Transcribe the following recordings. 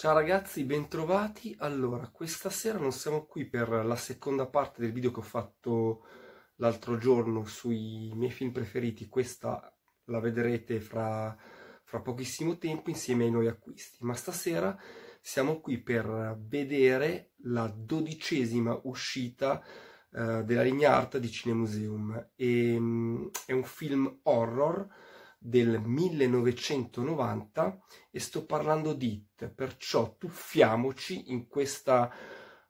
Ciao ragazzi, bentrovati. Allora, questa sera non siamo qui per la seconda parte del video che ho fatto l'altro giorno sui miei film preferiti. Questa la vedrete fra, fra, pochissimo tempo insieme ai nuovi acquisti. Ma stasera siamo qui per vedere la dodicesima uscita eh, della linea Art di Cinemuseum. E, ehm, è un film horror del 1990 e sto parlando di It, perciò tuffiamoci in questa,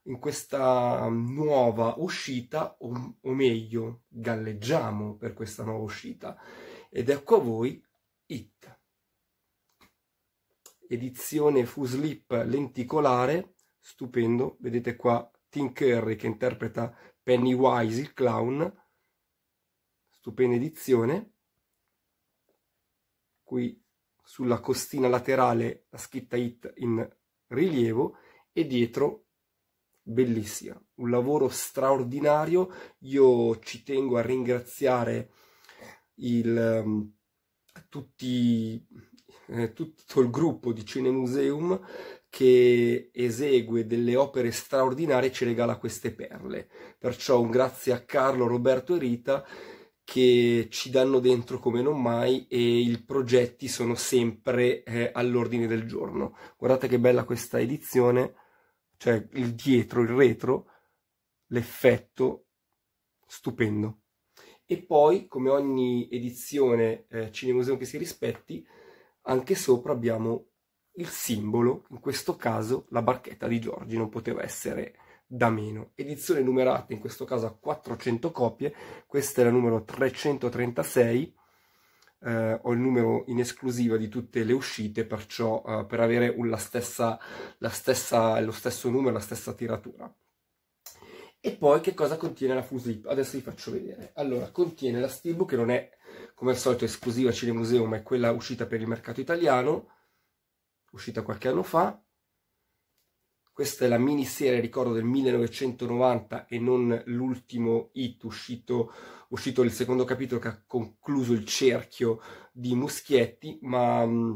in questa mm, nuova uscita, o, o meglio, galleggiamo per questa nuova uscita. Ed ecco a voi It edizione full slip lenticolare, stupendo, vedete qua Tim Curry che interpreta Pennywise il clown, stupenda edizione, qui sulla costina laterale la scritta IT in rilievo e dietro bellissima, un lavoro straordinario. Io ci tengo a ringraziare il, ehm, tutti, eh, tutto il gruppo di Cinemuseum che esegue delle opere straordinarie e ci regala queste perle. Perciò un grazie a Carlo, Roberto e Rita che ci danno dentro come non mai e i progetti sono sempre eh, all'ordine del giorno. Guardate che bella questa edizione, cioè il dietro, il retro, l'effetto stupendo. E poi, come ogni edizione eh, Cinemuseo che si rispetti, anche sopra abbiamo il simbolo, in questo caso la barchetta di Giorgi, non poteva essere da meno. Edizione numerata, in questo caso a 400 copie, questa è la numero 336, eh, ho il numero in esclusiva di tutte le uscite, perciò eh, per avere la stessa, la stessa, lo stesso numero, la stessa tiratura. E poi che cosa contiene la Fuslip? Adesso vi faccio vedere. Allora, contiene la Steelbook, che non è come al solito esclusiva ma è quella uscita per il mercato italiano, uscita qualche anno fa, questa è la miniserie, ricordo, del 1990 e non l'ultimo hit uscito, uscito il secondo capitolo che ha concluso il cerchio di Muschietti, ma mm,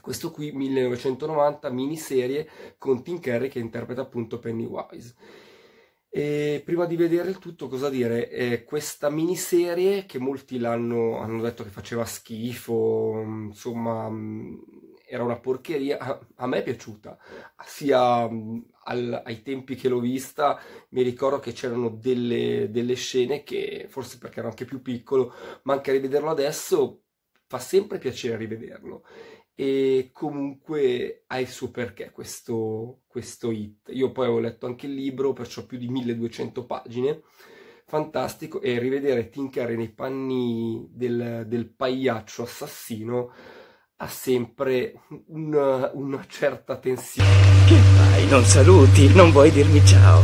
questo qui, 1990, miniserie con Tim Curry che interpreta appunto Pennywise. E prima di vedere il tutto, cosa dire? Eh, questa miniserie, che molti l'hanno detto che faceva schifo, insomma... Mh, mm, era una porcheria, a, me è piaciuta, sia mm, al, ai tempi che l'ho vista, mi ricordo che c'erano delle, delle scene che, forse perché ero anche più piccolo, ma anche a rivederlo adesso fa sempre piacere rivederlo e comunque ha il suo perché questo, questo hit. Io poi ho letto anche il libro, perciò più di 1200 pagine, fantastico, e rivedere Tinker nei panni del, del pagliaccio assassino ha sempre una, una certa tensione. Che fai? Non saluti? Non vuoi dirmi ciao?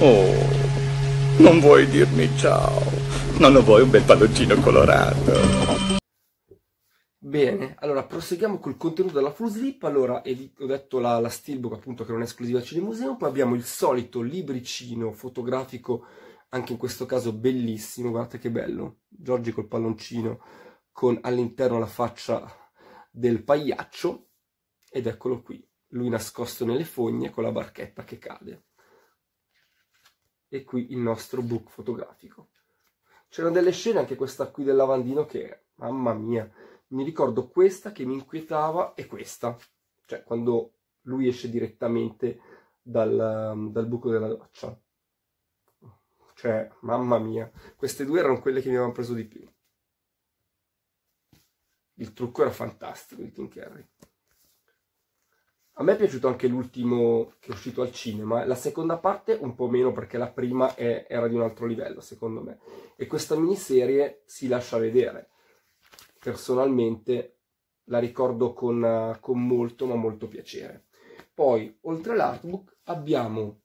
Oh, non vuoi dirmi ciao? Non lo vuoi un bel palloncino colorato? Bene, allora proseguiamo col contenuto della Full Sleep. Allora, ho detto la, la Steelbook appunto che non è esclusiva al Cinemuseum, poi abbiamo il solito libricino fotografico, anche in questo caso bellissimo, guardate che bello, Giorgi col palloncino con all'interno la faccia del pagliaccio ed eccolo qui, lui nascosto nelle fogne con la barchetta che cade. E qui il nostro book fotografico. C'erano delle scene, anche questa qui del lavandino, che, mamma mia, mi ricordo questa che mi inquietava e questa. Cioè, quando lui esce direttamente dal, um, dal buco della doccia. Cioè, mamma mia, queste due erano quelle che mi avevano preso di più il trucco era fantastico di Tim Curry. A me è piaciuto anche l'ultimo che è uscito al cinema, la seconda parte un po' meno perché la prima è, era di un altro livello secondo me e questa miniserie si lascia vedere. Personalmente la ricordo con, con molto ma molto piacere. Poi oltre all'artbook abbiamo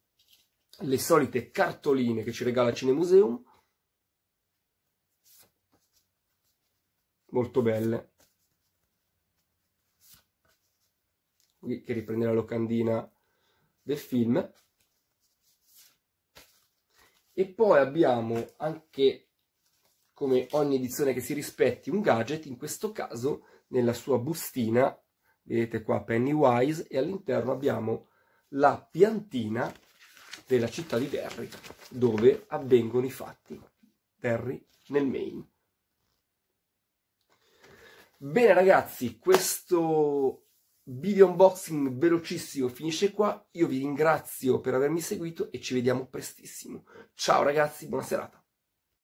le solite cartoline che ci regala Cinemuseum, molto belle qui che riprende la locandina del film. E poi abbiamo anche, come ogni edizione che si rispetti, un gadget, in questo caso nella sua bustina, vedete qua Pennywise, e all'interno abbiamo la piantina della città di Derry, dove avvengono i fatti. Derry nel Maine. Bene ragazzi, questo video unboxing velocissimo finisce qua, io vi ringrazio per avermi seguito e ci vediamo prestissimo. Ciao ragazzi, buona serata.